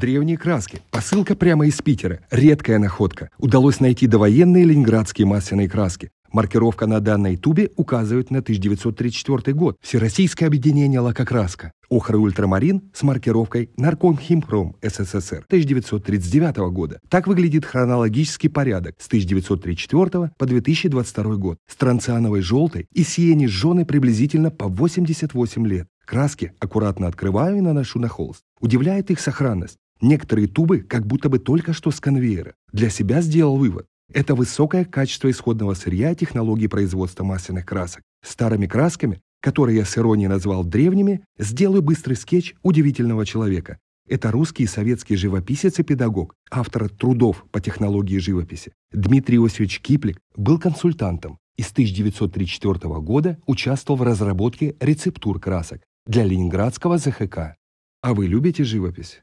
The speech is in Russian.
Древние краски. Посылка прямо из Питера. Редкая находка. Удалось найти довоенные ленинградские масляные краски. Маркировка на данной тубе указывает на 1934 год. Всероссийское объединение «Лакокраска». Охра и ультрамарин с маркировкой «Наркомхимпром СССР» 1939 года. Так выглядит хронологический порядок с 1934 по 2022 год. С транциановой желтой и сиене жженой приблизительно по 88 лет. Краски аккуратно открываю и наношу на холст. Удивляет их сохранность. Некоторые тубы как будто бы только что с конвейера. Для себя сделал вывод. Это высокое качество исходного сырья технологии производства масляных красок. Старыми красками, которые я с иронией назвал древними, сделаю быстрый скетч удивительного человека. Это русский и советский живописец и педагог, автор трудов по технологии живописи. Дмитрий Иосифович Киплик был консультантом и с 1934 года участвовал в разработке рецептур красок для ленинградского ЗХК. А вы любите живопись?